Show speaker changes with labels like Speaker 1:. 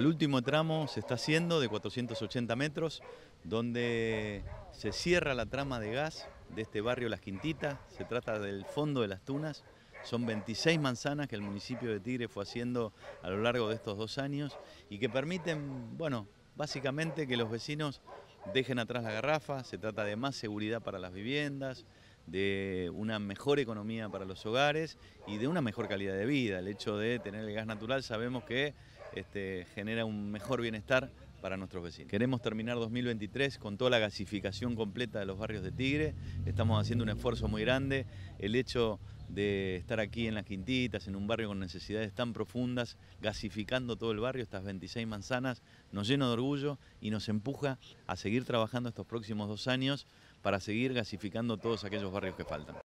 Speaker 1: El último tramo se está haciendo de 480 metros, donde se cierra la trama de gas de este barrio Las Quintitas, se trata del fondo de las tunas, son 26 manzanas que el municipio de Tigre fue haciendo a lo largo de estos dos años y que permiten, bueno, básicamente que los vecinos dejen atrás la garrafa, se trata de más seguridad para las viviendas, de una mejor economía para los hogares y de una mejor calidad de vida. El hecho de tener el gas natural sabemos que este, genera un mejor bienestar para nuestros vecinos. Queremos terminar 2023 con toda la gasificación completa de los barrios de Tigre. Estamos haciendo un esfuerzo muy grande. El hecho de estar aquí en las Quintitas, en un barrio con necesidades tan profundas, gasificando todo el barrio, estas 26 manzanas, nos llena de orgullo y nos empuja a seguir trabajando estos próximos dos años para seguir gasificando todos aquellos barrios que faltan.